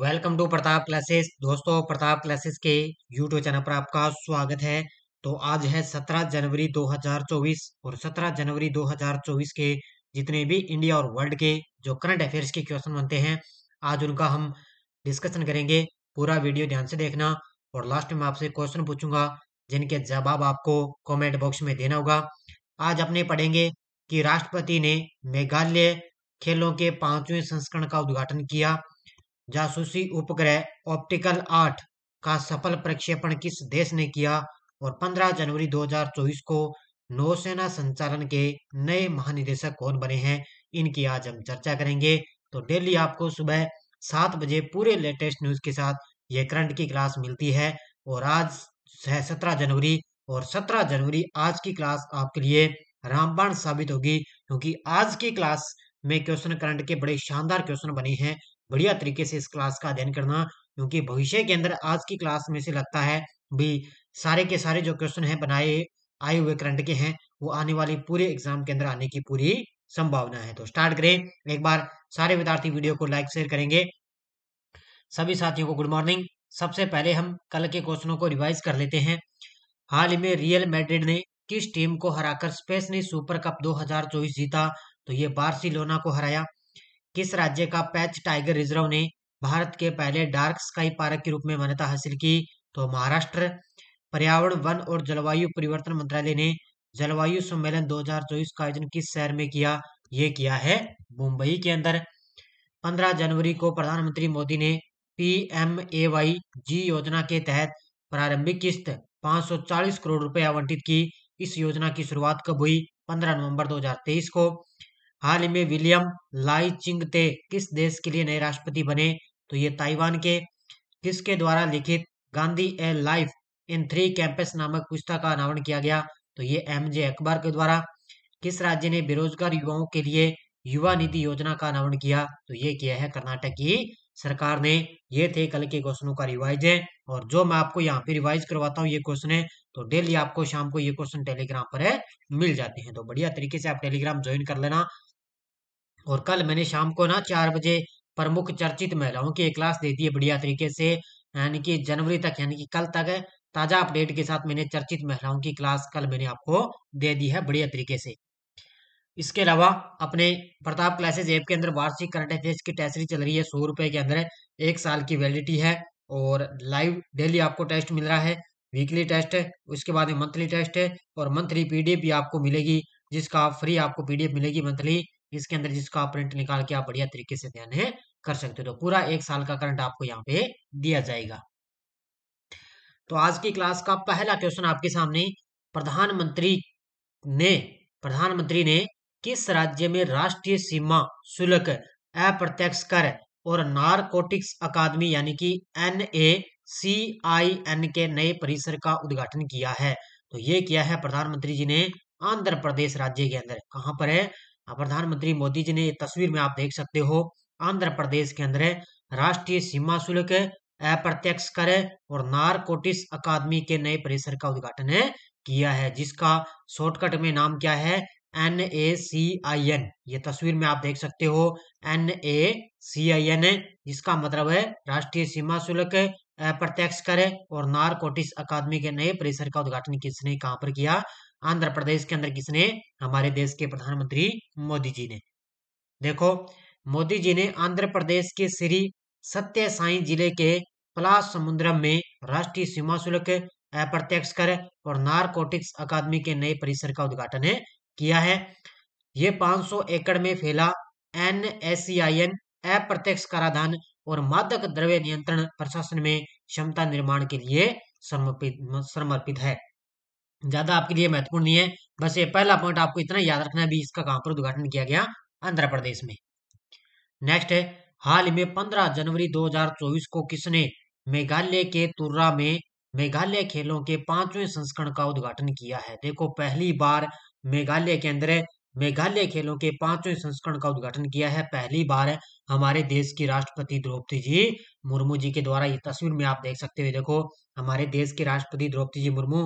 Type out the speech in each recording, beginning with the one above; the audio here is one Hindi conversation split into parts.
वेलकम टू प्रताप क्लासेस दोस्तों प्रताप क्लासेस के यूट्यूब चैनल पर आपका स्वागत है तो आज है 17 जनवरी 2024 और 17 जनवरी 2024 के जितने भी इंडिया और वर्ल्ड के जो करंट अफेयर्स के क्वेश्चन बनते हैं आज उनका हम डिस्कशन करेंगे पूरा वीडियो ध्यान से देखना और लास्ट में आपसे क्वेश्चन पूछूंगा जिनके जवाब आपको कॉमेंट बॉक्स में देना होगा आज अपने पढ़ेंगे कि राष्ट्रपति ने मेघालय खेलों के पांचवें संस्करण का उद्घाटन किया जासूसी उपग्रह ऑप्टिकल आठ का सफल प्रक्षेपण किस देश ने किया और 15 जनवरी 2024 को नौसेना संचालन के नए महानिदेशक कौन बने हैं इनकी आज हम चर्चा करेंगे तो डेली आपको सुबह सात बजे पूरे लेटेस्ट न्यूज के साथ ये करंट की क्लास मिलती है और आज है सत्रह जनवरी और सत्रह जनवरी आज की क्लास आपके लिए रामबाण साबित होगी क्योंकि आज की क्लास में क्वेश्चन करंट के बड़े शानदार क्वेश्चन बने हैं बढ़िया तरीके से इस क्लास का अध्ययन करना क्योंकि भविष्य के अंदर आज की क्लास में से लगता है भी सारे के सारे जो क्वेश्चन है बनाए आए हुए करंट के हैं वो आने वाली पूरे एग्जाम के अंदर आने की पूरी संभावना है तो स्टार्ट करें एक बार सारे विद्यार्थी वीडियो को लाइक शेयर करेंगे सभी साथियों को गुड मॉर्निंग सबसे पहले हम कल के क्वेश्चनों को रिवाइज कर लेते हैं हाल ही में रियल मैड्रिड ने किस टीम को हराकर स्पेस ने सुपर कप 2024 जीता तो ये बार्सिलोना को हराया किस राज्य का पैच टाइगर रिजर्व ने भारत के पहले डार्क स्काई पार्क के रूप में मान्यता हासिल की तो महाराष्ट्र पर्यावरण वन और जलवायु परिवर्तन मंत्रालय ने जलवायु सम्मेलन 2024 का आयोजन किस शहर में किया ये किया है मुंबई के अंदर 15 जनवरी को प्रधानमंत्री मोदी ने P M A Y G योजना के तहत प्रारंभिक किस्त 540 करोड़ रुपए आवंटित की इस योजना की शुरुआत कब हुई 15 नवंबर 2023 को हाल ही में विलियम लाई चिंग ते किस देश के लिए नए राष्ट्रपति बने तो ये ताइवान के किसके द्वारा लिखित Gandhi a life in three campus नामक पुस्तक का अनावरण किया गया तो ये एम जे अकबर के द्वारा किस राज्य ने बेरोजगार युवाओं के लिए युवा निधि योजना का अनावरण किया तो ये किया है कर्नाटक की सरकार ने ये थे कल के क्वेश्चनों का रिवाइज है और जो मैं आपको यहाँ पे रिवाइज करवाता हूँ ये क्वेश्चन है तो डेली आपको शाम को ये क्वेश्चन टेलीग्राम पर है मिल जाते हैं तो बढ़िया तरीके से आप टेलीग्राम ज्वाइन कर लेना और कल मैंने शाम को ना चार बजे प्रमुख चर्चित महिलाओं की एक क्लास दे दी है बढ़िया तरीके से यानी कि जनवरी तक यानी कि कल तक ताजा अपडेट के साथ मैंने चर्चित महिलाओं की क्लास कल मैंने आपको दे दी है बढ़िया तरीके से इसके अलावा अपने प्रताप क्लासेज ऐप के अंदर वार्षिक करंट अफेयर्स की टेस्टरी चल रही है सौ रुपए के अंदर एक साल की वैलिडिटी है और लाइव डेली आपको टेस्ट मिल रहा है वीकली टेस्ट है उसके बाद में मंथली टेस्ट है और मंथली पीडीएफ भी आपको मिलेगी जिसका फ्री आपको पीडीएफ मिलेगी मंथली इसके अंदर जिसको आप प्रिंट निकाल के आप बढ़िया तरीके से ध्यान कर सकते हो तो पूरा एक साल का करंट आपको यहाँ पे दिया जाएगा तो आज की क्लास का पहला क्वेश्चन आपके सामने प्रधानमंत्री ने प्रधानमंत्री ने किस राज्य में राष्ट्रीय सीमा शुल्क अप्रत्यक्ष कर और नारकोटिक्स अकादमी यानी कि N A C I N के नए परिसर का उद्घाटन किया है तो ये किया है प्रधानमंत्री जी ने आंध्र प्रदेश राज्य के अंदर कहां पर है हाँ, प्रधानमंत्री मोदी जी ने ये तस्वीर में आप देख सकते हो आंध्र प्रदेश के अंदर राष्ट्रीय सीमा शुल्क अप्रत्यक्ष कर और नारकोटिस अकादमी के नए परिसर का उद्घाटन किया है जिसका शॉर्टकट में नाम क्या है N A C I N ये तस्वीर में आप देख सकते हो N A C I N जिसका मतलब है राष्ट्रीय सीमा शुल्क अप्रत्यक्ष कर और नारकोटिस अकादमी के नए परिसर का उद्घाटन किसने कहां पर किया आंध्र प्रदेश के अंदर किसने हमारे देश के प्रधानमंत्री मोदी जी ने देखो मोदी जी ने आंध्र प्रदेश के श्री सत्य साई जिले के पलास समुद्रम में राष्ट्रीय सीमा शुल्क अप्रत्यक्ष कर और नारकोटिक्स अकादमी के नए परिसर का उद्घाटन किया है ये 500 एकड़ में फैला एन एस अप्रत्यक्ष कराधान और मादक द्रव्य नियंत्रण प्रशासन में क्षमता निर्माण के लिए समर्पित समर्पित है ज्यादा आपके लिए महत्वपूर्ण नहीं है बस ये पहला पॉइंट आपको इतना याद रखना है भी इसका कहां पर उद्घाटन किया गया आंध्र प्रदेश में नेक्स्ट है हाल ही में 15 जनवरी 2024 को किसने मेघालय के तुर्रा में मेघालय खेलों के पांचवें संस्करण का उद्घाटन किया है देखो पहली बार मेघालय के अंदर मेघालय खेलों के पांचवें संस्करण का उद्घाटन किया है पहली बार हमारे देश की राष्ट्रपति द्रौपदी जी मुर्मू जी के द्वारा ये तस्वीर में आप देख सकते हुए देखो हमारे देश के राष्ट्रपति द्रौपदी जी मुर्मू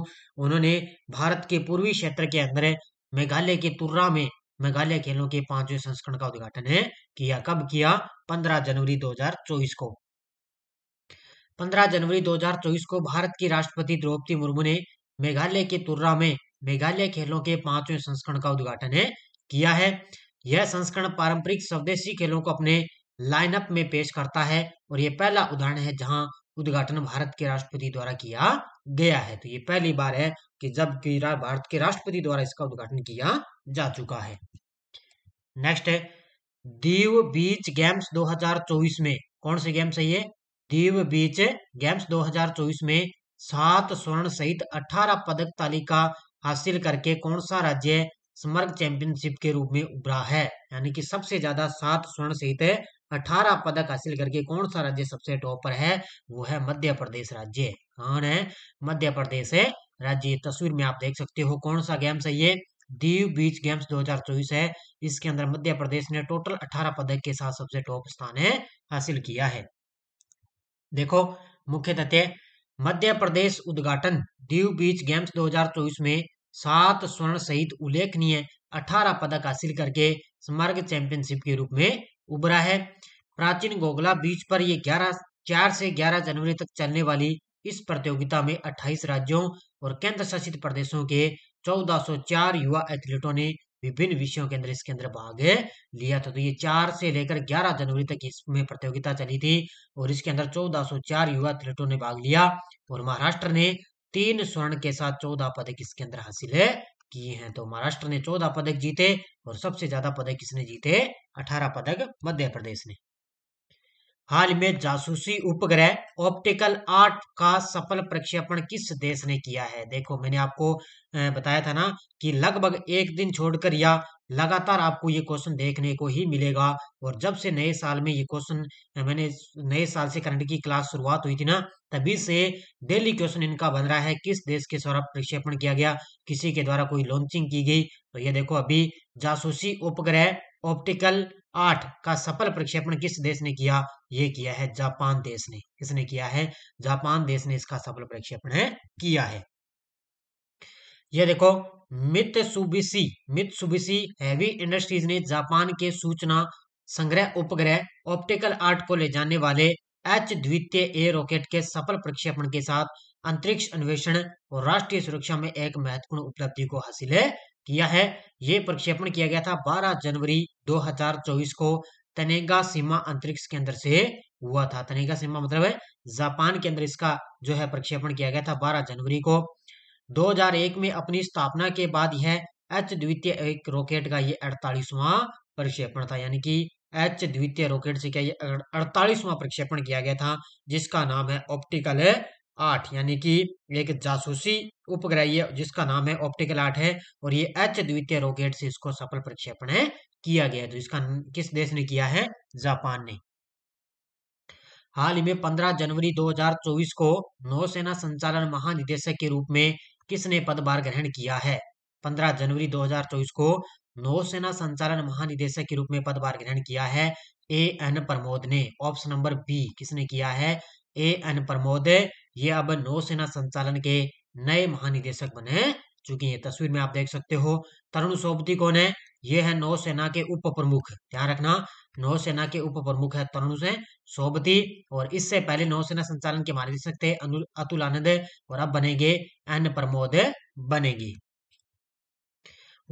उन्होंने भारत के पूर्वी क्षेत्र के अंदर मेघालय के तुर्रा में मेघालय खेलों के पांचवें संस्करण का उद्घाटन है किया कब किया 15 जनवरी 2024 को 15 जनवरी 2024 को भारत की राष्ट्रपति द्रौपदी मुर्मू ने मेघालय के तुर्रा में मेघालय खेलों के पांचवें संस्करण का उद्घाटन है किया है यह संस्करण पारंपरिक स्वदेशी खेलों को अपने लाइनअप में पेश करता है और यह पहला उदाहरण है जहां उद्घाटन भारत के राष्ट्रपति द्वारा किया गया है तो ये पहली बार है कि जब भारत के राष्ट्रपति द्वारा इसका उद्घाटन किया जा चुका है नेक्स्ट है दीव बीच गेम्स 2024 में कौन से गेम्स है ये दीव बीच गेम्स 2024 में सात स्वर्ण सहित 18 पदक तालिका हासिल करके कौन सा राज्य स्मर्ग चैंपियनशिप के रूप में उभरा है यानी कि सबसे ज्यादा सात स्वर्ण सहित अठारह पदक हासिल करके कौन सा राज्य सबसे टॉप पर है वो है मध्य प्रदेश राज्य कौन है मध्य प्रदेश है राज्य तस्वीर में आप देख सकते हो कौन सा गेम्स है ये दीव बीच गेम्स 2024 है इसके अंदर मध्य प्रदेश ने टोटल 18 पदक के साथ सबसे टॉप स्थान है हासिल किया है देखो मुख्य तथ्य मध्य प्रदेश उद्घाटन दीव बीच गेम्स 2024 में सात स्वर्ण सहित उल्लेखनीय अठारह पदक हासिल करके स्मारक चैंपियनशिप के रूप में उभरा है प्राचीन गोगला बीच पर यह ग्यारह चार से ग्यारह जनवरी तक चलने वाली इस प्रतियोगिता में 28 राज्यों और केंद्र शासित प्रदेशों के 1404 युवा एथलीटों ने विभिन्न विषयों के अंदर इसके अंदर भाग लिया था तो ये चार से लेकर ग्यारह जनवरी तक इसमें प्रतियोगिता चली थी और इसके अंदर 1404 युवा एथलीटों ने भाग लिया और महाराष्ट्र ने तीन स्वर्ण के साथ चौदह पदक इसके अंदर हासिल है किए हैं तो महाराष्ट्र ने चौदह पदक जीते और सबसे ज्यादा पदक किसने जीते अठारह पदक मध्य प्रदेश ने हाल में जासूसी उपग्रह ऑप्टिकल आर्ट का सफल प्रक्षेपण किस देश ने किया है देखो मैंने आपको बताया था ना कि लगभग एक दिन छोड़कर या लगातार आपको ये क्वेश्चन देखने को ही मिलेगा और जब से नए साल में ये क्वेश्चन मैंने नए साल से करंट की क्लास शुरुआत हुई थी ना तभी से डेली क्वेश्चन इनका बन रहा है किस देश के सौरभ प्रक्षेपण किया गया किसी के द्वारा कोई लॉन्चिंग की गई तो ये देखो अभी जासूसी उपग्रह ऑप्टिकल आठ का सफल प्रक्षेपण किस देश ने किया ये किया है जापान देश ने किसने किया है जापान देश ने इसका सफल प्रक्षेपण है किया है ये देखो मित मितसुबिशी हैवी इंडस्ट्रीज ने जापान के सूचना संग्रह उपग्रह ऑप्टिकल आर्ट को ले जाने वाले एच द्वितीय ए रॉकेट के सफल प्रक्षेपण के साथ अंतरिक्ष अन्वेषण और राष्ट्रीय सुरक्षा में एक महत्वपूर्ण उपलब्धि को हासिल किया है ये प्रक्षेपण किया गया था 12 जनवरी 2024 को तनेगा सीमा अंतरिक्ष केंद्र से हुआ था तनेगा सीमा मतलब है जापान के अंदर इसका जो है प्रक्षेपण किया गया था 12 जनवरी को 2001 में अपनी स्थापना के बाद यह एच द्वितीय एक रॉकेट का ये अड़तालीसवां प्रक्षेपण था यानी कि एच द्वितीय रॉकेट से क्या ये अड़तालीसवां प्रक्षेपण किया गया था जिसका नाम है ऑप्टिकल आठ यानी कि एक जासूसी उपग्रह ये जिसका नाम है ऑप्टिकल आठ है और ये एच द्वितीय रॉकेट से इसको सफल प्रक्षेपण है किया गया तो इसका किस देश ने किया है जापान ने हाल ही में 15 जनवरी 2024 को नौसेना संचालन महानिदेशक के रूप में किसने पदभार ग्रहण किया है 15 जनवरी 2024 को नौसेना संचालन महानिदेशक के रूप में पदभार ग्रहण किया है ए एन प्रमोद ने ऑप्शन नंबर बी किसने किया है ए एन प्रमोद ये अब नौसेना संचालन के नए महानिदेशक बने चुकी है तस्वीर में आप देख सकते हो तरुण सोपती कौन है ये है नौसेना के उप प्रमुख ध्यान रखना नौसेना के उप प्रमुख है तरुण से सोबती और इससे पहले नौसेना संचालन के महानिदेशक थे अतुल आनंद और अब बनेंगे एन प्रमोद बनेगी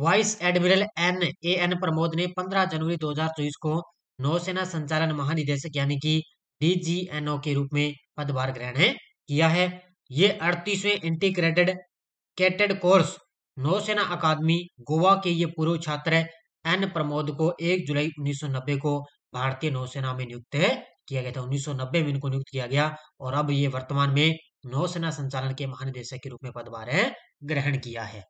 vice admiral N A N Pramod ने 15 जनवरी 2024 को नौसेना संचालन महानिदेशक यानी कि डीजीएनओ के रूप में पदभार ग्रहण किया है ये अड़तीसवें इंटीग्रेटेड कैटेड कोर्स नौसेना अकादमी गोवा के ये पूर्व छात्र एन प्रमोद को 1 जुलाई 1990 को भारतीय नौसेना में नियुक्त किया गया था 1990 में इनको नियुक्त किया गया और अब ये वर्तमान में नौसेना संचालन के महानिदेशक के रूप में पदभार ग्रहण किया है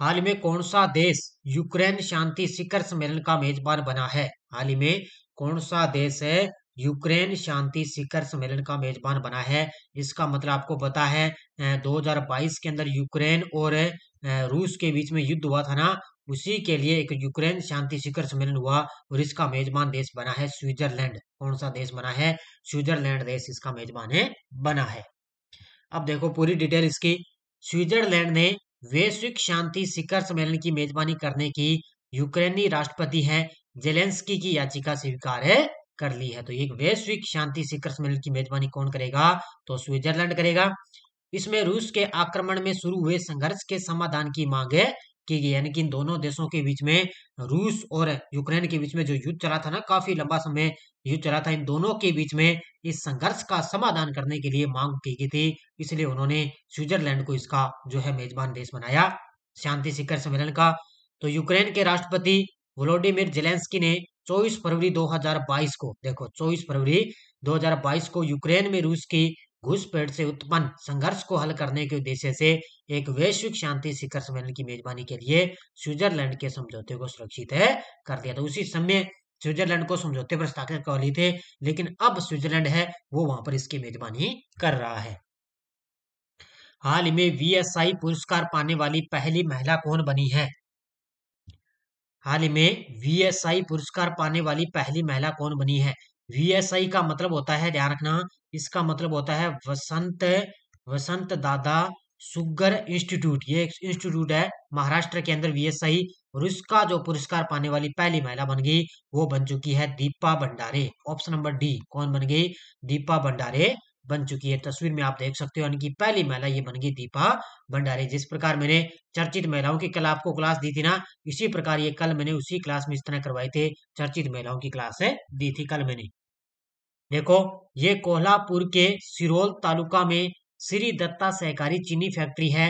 हाल में कौन सा देश यूक्रेन शांति शिखर सम्मेलन का मेजबान बना है हाल ही में कौन सा देश है यूक्रेन शांति शिखर सम्मेलन का मेजबान बना है इसका मतलब आपको पता है 2022 के अंदर यूक्रेन और रूस के बीच में युद्ध हुआ था ना उसी के लिए एक यूक्रेन शांति शिखर सम्मेलन हुआ और इसका मेजबान देश बना है स्विट्जरलैंड कौन सा देश बना है स्विट्जरलैंड देश इसका मेजबान है बना है अब देखो पूरी डिटेल इसकी स्विट्जरलैंड ने वैश्विक शांति शिखर सम्मेलन की मेजबानी करने की यूक्रेनी राष्ट्रपति है जेलेंस्की की याचिका स्वीकार कर ली है तो एक वैश्विक शांति शिखर सम्मेलन की मेजबानी कौन करेगा तो स्विट्जरलैंड करेगा इसमें रूस के आक्रमण में शुरू हुए संघर्ष के समाधान की मांग की गई यानी कि इन दोनों देशों के बीच में रूस और यूक्रेन के बीच में जो युद्ध चला था ना काफी लंबा समय युद्ध चला था इन दोनों के बीच में इस संघर्ष का समाधान करने के लिए मांग की गई थी इसलिए उन्होंने स्विट्जरलैंड को इसका जो है मेजबान देश बनाया शांति शिखर सम्मेलन का तो यूक्रेन के राष्ट्रपति व्लोडिमिर जेलेंस्की ने 24 फरवरी 2022 को देखो 24 फरवरी 2022 को यूक्रेन में रूस की घुसपैठ से उत्पन्न संघर्ष को हल करने के उद्देश्य से एक वैश्विक शांति शिखर सम्मेलन की मेजबानी के लिए स्विट्जरलैंड के समझौते को सुरक्षित है कर दिया था उसी समय स्विट्जरलैंड को समझौते पर हस्ताक्षर कर लिए थे लेकिन अब स्विट्जरलैंड है वो वहां पर इसकी मेजबानी कर रहा है हाल ही में वीएसआई पुरस्कार पाने वाली पहली महिला कौन बनी है हाल ही में वीएसआई पुरस्कार पाने वाली पहली महिला कौन बनी है VSI का मतलब होता है ध्यान रखना इसका मतलब होता है वसंत वसंत दादा सुगर इंस्टीट्यूट ये एक इंस्टीट्यूट है महाराष्ट्र के अंदर वीएसआई और इसका जो पुरस्कार पाने वाली पहली महिला बन गई वो बन चुकी है दीपा भंडारे ऑप्शन नंबर डी कौन बन गई दीपा भंडारे बन चुकी है तस्वीर में आप देख सकते हो इनकी पहली महिला ये बन गई दीपा भंडारे जिस प्रकार मैंने चर्चित महिलाओं की कल आपको क्लास दी थी ना इसी प्रकार ये कल मैंने उसी क्लास में इस तरह करवाई थे चर्चित महिलाओं की क्लास दी थी कल मैंने देखो ये कोल्हापुर के सिरोल तालुका में श्री दत्ता सहकारी चीनी फैक्ट्री है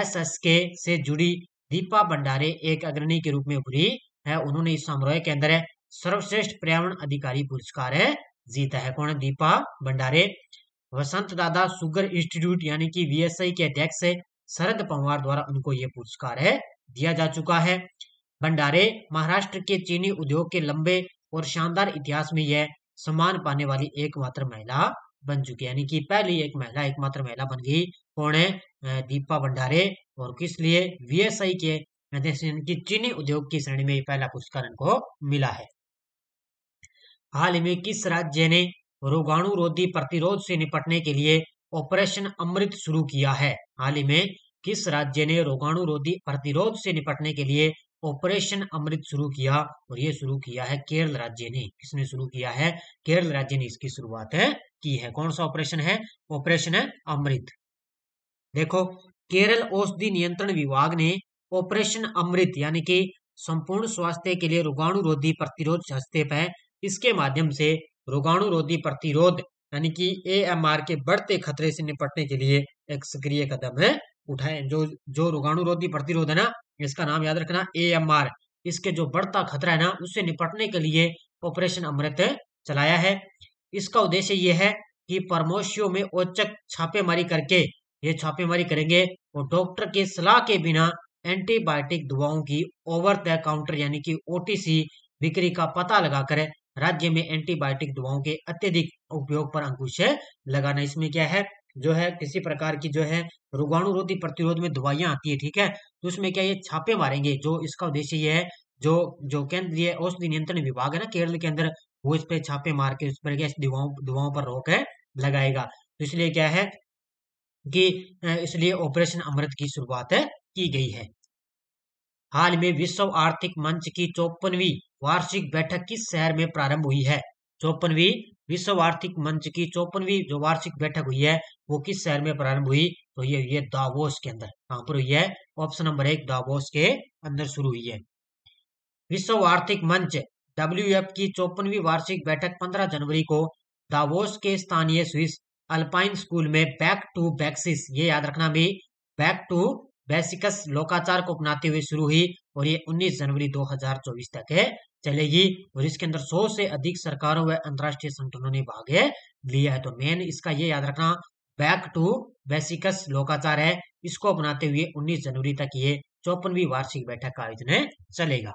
एस एस के से जुड़ी दीपा भंडारे एक अग्रणी के रूप में उभरी है उन्होंने इस समारोह के अंदर सर्वश्रेष्ठ पर्यावरण अधिकारी पुरस्कार है जीता है कौन दीपा भंडारे वसंत दादा सुगर इंस्टीट्यूट यानी कि वीएसआई के अध्यक्ष शरद पंवार द्वारा उनको ये पुरस्कार है दिया जा चुका है भंडारे महाराष्ट्र के चीनी उद्योग के लंबे और शानदार इतिहास में यह सम्मान पाने वाली एकमात्र महिला बन चुकी यानी कि पहली एक महिला एकमात्र महिला बन गई कौन है दीपा भंडारे और किस लिए वीएसआई के की चीनी उद्योग की श्रेणी में पहला पुरस्कार इनको मिला है हाल ही में किस राज्य ने रोगाणु रोधी प्रतिरोध से निपटने के लिए ऑपरेशन अमृत शुरू किया है हाल ही में किस राज्य ने रोगाणु रोधी प्रतिरोध से निपटने के लिए ऑपरेशन अमृत शुरू किया और ये शुरू किया है केरल राज्य ने किसने शुरू किया है केरल राज्य ने इसकी शुरुआत है की है कौन सा ऑपरेशन है ऑपरेशन है अमृत देखो केरल औषधि नियंत्रण विभाग ने ऑपरेशन अमृत यानी कि संपूर्ण स्वास्थ्य के लिए रोगाणुरोधी प्रतिरोध हस्तक्षेप है इसके माध्यम से रोगाणुरोधी प्रतिरोध यानी कि एएमआर के बढ़ते खतरे से निपटने के लिए एक सक्रिय कदम है उठाए जो जो रोगाणुरोधी प्रतिरोध है ना इसका नाम याद रखना ए एम आर इसके जो बढ़ता खतरा है ना उससे निपटने के लिए ऑपरेशन अमृत चलाया है इसका उद्देश्य यह है कि परमोशियों में औचक छापेमारी करके ये छापेमारी करेंगे और डॉक्टर के सलाह के बिना एंटीबायोटिक दवाओं की ओवर द काउंटर यानी कि ओटीसी बिक्री का पता लगाकर राज्य में एंटीबायोटिक दवाओं के अत्यधिक उपयोग पर अंकुश लगाना इसमें क्या है जो है किसी प्रकार की जो है रोगाणुरोधी प्रतिरोध में दवाइयां आती है ठीक है तो उसमें क्या ये छापे मारेंगे जो इसका उद्देश्य ये है जो जो केंद्रीय औषधि नियंत्रण विभाग है ना केरल के अंदर वो इस पर छापे मार के उस पर क्या दवाओं दवाओं पर रोक है लगाएगा तो इसलिए क्या है कि इसलिए ऑपरेशन अमृत की शुरुआत की गई है हाल में विश्व आर्थिक मंच की चौपनवी वार्षिक बैठक किस शहर में प्रारंभ हुई है चौपनवी विश्व आर्थिक मंच की चौपनवी जो वार्षिक बैठक हुई है वो किस शहर में प्रारंभ हुई तो ये हुई है दावोस के अंदर कहां पर हुई है ऑप्शन नंबर एक दावोस के अंदर शुरू हुई है विश्व आर्थिक मंच डब्ल्यू की चौपनवी वार्षिक बैठक पंद्रह जनवरी को दावोस के स्थानीय स्विस अल्पाइन स्कूल में बैक टू बैक्सिस ये याद रखना भी बैक टू बेसिकस लोकाचार को अपनाते हुए शुरू हुई और ये 19 जनवरी 2024 तक चलेगी और इसके अंदर सौ से अधिक सरकारों व अंतर्राष्ट्रीय संगठनों ने भाग लिया है तो मेन इसका ये याद रखना बैक टू बेसिकस लोकाचार है इसको अपनाते हुए 19 जनवरी तक ये चौपनवी वार्षिक बैठक का आयोजन चलेगा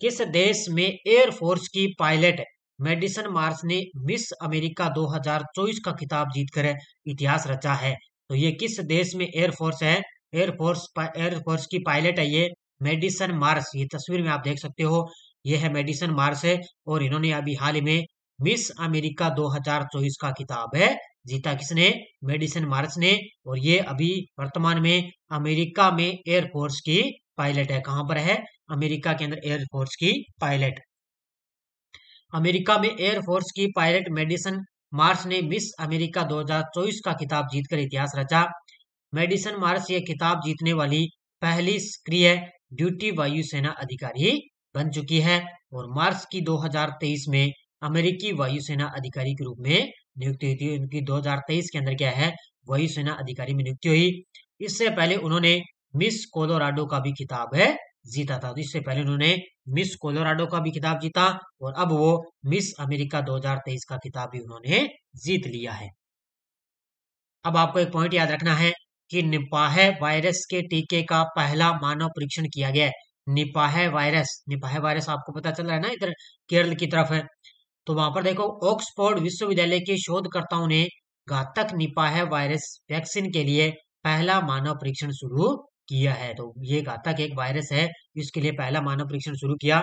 किस देश में एयरफोर्स की पायलट मेडिसन मार्स ने मिस अमेरिका 2024 का खिताब जीतकर इतिहास रचा है तो ये किस देश में एयरफोर्स है एयरफोर्स एयरफोर्स की पायलट है ये मेडिसन मार्स ये तस्वीर में आप देख सकते हो ये है मेडिसन मार्स है और इन्होंने अभी हाल ही में मिस अमेरिका 2024 का किताब है जीता किसने मेडिसन मार्स ने और ये अभी वर्तमान में अमेरिका में एयरफोर्स की पायलट है कहां पर है अमेरिका के अंदर एयरफोर्स की पायलट अमेरिका में एयरफोर्स की पायलट मेडिसन मार्स ने मिस अमेरिका 2024 का किताब जीतकर इतिहास रचा मेडिसन मार्स ये किताब जीतने वाली पहली सक्रिय ड्यूटी वायुसेना अधिकारी बन चुकी है और मार्च की 2023 में अमेरिकी वायुसेना अधिकारी के रूप में नियुक्ति हुई थी उनकी 2023 के अंदर क्या है वायुसेना अधिकारी में नियुक्ति हुई इससे पहले उन्होंने मिस कोलोराडो का भी खिताब है जीता था तो इससे पहले उन्होंने मिस कोलोराडो का भी खिताब जीता और अब वो मिस अमेरिका 2023 का खिताब भी उन्होंने जीत लिया है अब आपको एक पॉइंट याद रखना है कि निपाह वायरस के टीके का पहला मानव परीक्षण किया गया निपाह वायरस निपाह वायरस आपको पता चल रहा है ना इधर केरल की तरफ है तो वहां पर देखो ऑक्सफोर्ड विश्वविद्यालय के शोधकर्ताओं ने घातक निपाह वायरस वैक्सीन के लिए पहला मानव परीक्षण शुरू किया है तो ये घातक एक वायरस है इसके लिए पहला मानव परीक्षण शुरू किया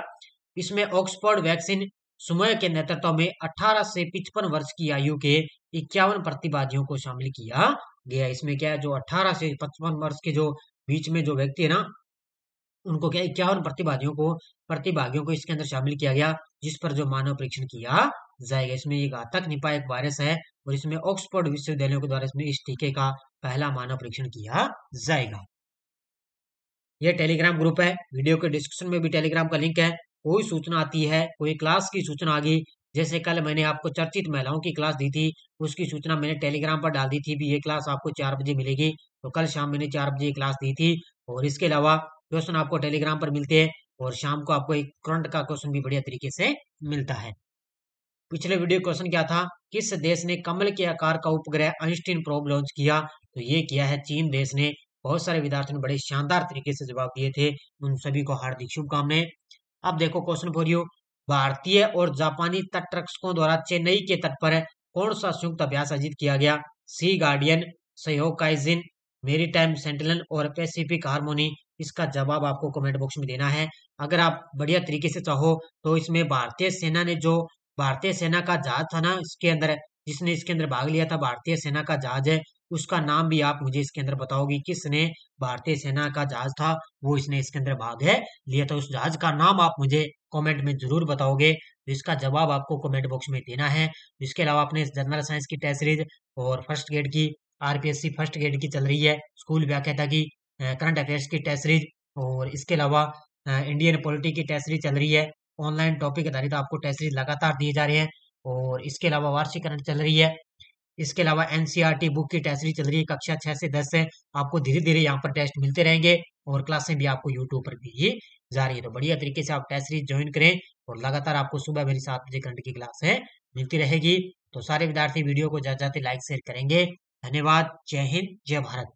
इसमें ऑक्सफोर्ड वैक्सीन सुमय के नेतृत्व में 18 से पिचपन वर्ष की आयु के इक्यावन प्रतिवादियों को शामिल किया गया इसमें क्या है जो 18 से 55 वर्ष के जो बीच में जो व्यक्ति है ना उनको क्या इक्यावन प्रतिभागियों को प्रतिभागियों को इसके अंदर शामिल किया गया जिस पर जो मानव परीक्षण किया जाएगा इसमें एक घातक निपा एक वायरस है और इसमें ऑक्सफोर्ड विश्वविद्यालयों के द्वारा इसमें इस टीके का पहला मानव परीक्षण किया जाएगा यह टेलीग्राम ग्रुप है वीडियो के डिस्क्रिप्शन में भी टेलीग्राम का लिंक है कोई सूचना आती है कोई क्लास की सूचना आ गई जैसे कल मैंने आपको चर्चित महिलाओं की क्लास दी थी उसकी सूचना मैंने टेलीग्राम पर डाल दी थी भी ये क्लास आपको चार बजे मिलेगी तो कल शाम मैंने चार बजे क्लास दी थी और इसके अलावा क्वेश्चन आपको टेलीग्राम पर मिलते हैं और शाम को आपको एक करंट का क्वेश्चन भी बढ़िया तरीके से मिलता है पिछले वीडियो क्वेश्चन क्या था किस देश ने कमल के आकार का उपग्रह आइंस्टीन प्रोब लॉन्च किया तो ये किया है चीन देश ने बहुत सारे विद्यार्थियों ने बड़े शानदार तरीके से जवाब दिए थे उन सभी को हार्दिक शुभकामनाएं अब देखो क्वेश्चन फॉर यू भारतीय और जापानी तटरक्षकों द्वारा चेन्नई के तट पर कौन सा संयुक्त अभ्यास आयोजित किया गया सी गार्डियन सहयोकाइजिन मेरी टाइम सेंटलन और पैसिफिक हारमोनी इसका जवाब आपको कमेंट बॉक्स में देना है अगर आप बढ़िया तरीके से चाहो तो इसमें भारतीय सेना ने जो भारतीय सेना का जहाज था ना इसके अंदर जिसने इसके अंदर भाग लिया था भारतीय सेना का जहाज है उसका नाम भी आप मुझे इसके अंदर बताओगे किसने भारतीय सेना का जहाज था वो इसने इसके अंदर भाग है लिया था उस जहाज का नाम आप मुझे कमेंट में जरूर बताओगे तो इसका जवाब आपको कमेंट बॉक्स में देना है इसके अलावा आपने जनरल साइंस की टेस्ट सीरीज और फर्स्ट ग्रेड की आरपीएससी फर्स्ट ग्रेड की चल रही है स्कूल व्याख्याता की करंट अफेयर्स की टेस्ट सीरीज और इसके अलावा इंडियन पॉलिटी की टेस्ट सीरीज चल रही है ऑनलाइन टॉपिक आधारित आपको टेस्ट सीरीज लगातार दिए जा रहे हैं और इसके अलावा वार्षिक करंट चल रही है इसके अलावा टी बुक e की टेस्ट भी चल रही है कक्षा छह से दस है आपको धीरे धीरे यहाँ पर टेस्ट मिलते रहेंगे और क्लासें भी आपको यूट्यूब पर भी जा रही है तो बढ़िया तरीके से आप टेस्ट सीरीज ज्वाइन करें और लगातार आपको सुबह मेरी सात बजे घंटे की क्लास है मिलती रहेगी तो सारे विद्यार्थी वीडियो को ज्यादा जाते लाइक शेयर करेंगे धन्यवाद जय हिंद जय भारत